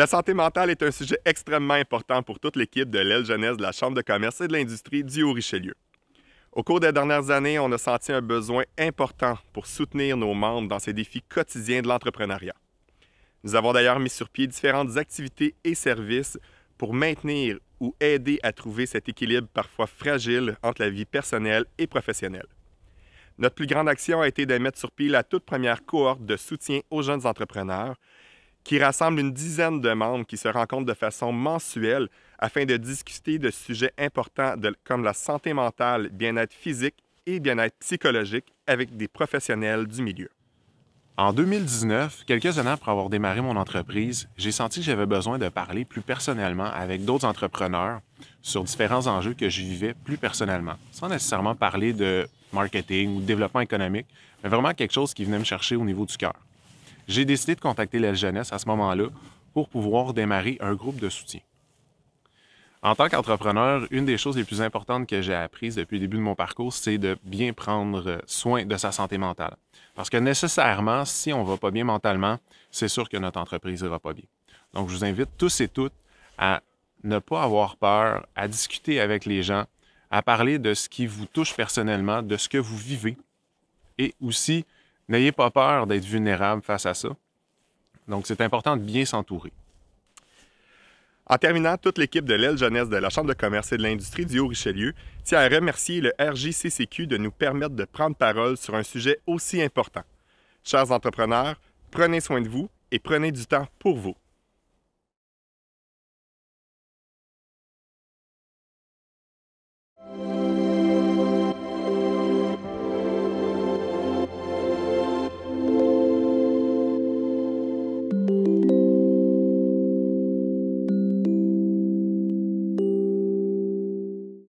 La santé mentale est un sujet extrêmement important pour toute l'équipe de l'aile jeunesse de la Chambre de commerce et de l'industrie du Haut-Richelieu. Au cours des dernières années, on a senti un besoin important pour soutenir nos membres dans ces défis quotidiens de l'entrepreneuriat. Nous avons d'ailleurs mis sur pied différentes activités et services pour maintenir ou aider à trouver cet équilibre parfois fragile entre la vie personnelle et professionnelle. Notre plus grande action a été de mettre sur pied la toute première cohorte de soutien aux jeunes entrepreneurs qui rassemble une dizaine de membres qui se rencontrent de façon mensuelle afin de discuter de sujets importants comme la santé mentale, bien-être physique et bien-être psychologique avec des professionnels du milieu. En 2019, quelques années après avoir démarré mon entreprise, j'ai senti que j'avais besoin de parler plus personnellement avec d'autres entrepreneurs sur différents enjeux que je vivais plus personnellement, sans nécessairement parler de marketing ou de développement économique, mais vraiment quelque chose qui venait me chercher au niveau du cœur j'ai décidé de contacter l'aile jeunesse à ce moment-là pour pouvoir démarrer un groupe de soutien. En tant qu'entrepreneur, une des choses les plus importantes que j'ai apprises depuis le début de mon parcours, c'est de bien prendre soin de sa santé mentale. Parce que nécessairement, si on ne va pas bien mentalement, c'est sûr que notre entreprise ne va pas bien. Donc, je vous invite tous et toutes à ne pas avoir peur, à discuter avec les gens, à parler de ce qui vous touche personnellement, de ce que vous vivez et aussi N'ayez pas peur d'être vulnérable face à ça. Donc, c'est important de bien s'entourer. En terminant, toute l'équipe de l'aile jeunesse de la Chambre de commerce et de l'industrie du Haut-Richelieu tient à remercier le RJCCQ de nous permettre de prendre parole sur un sujet aussi important. Chers entrepreneurs, prenez soin de vous et prenez du temps pour vous.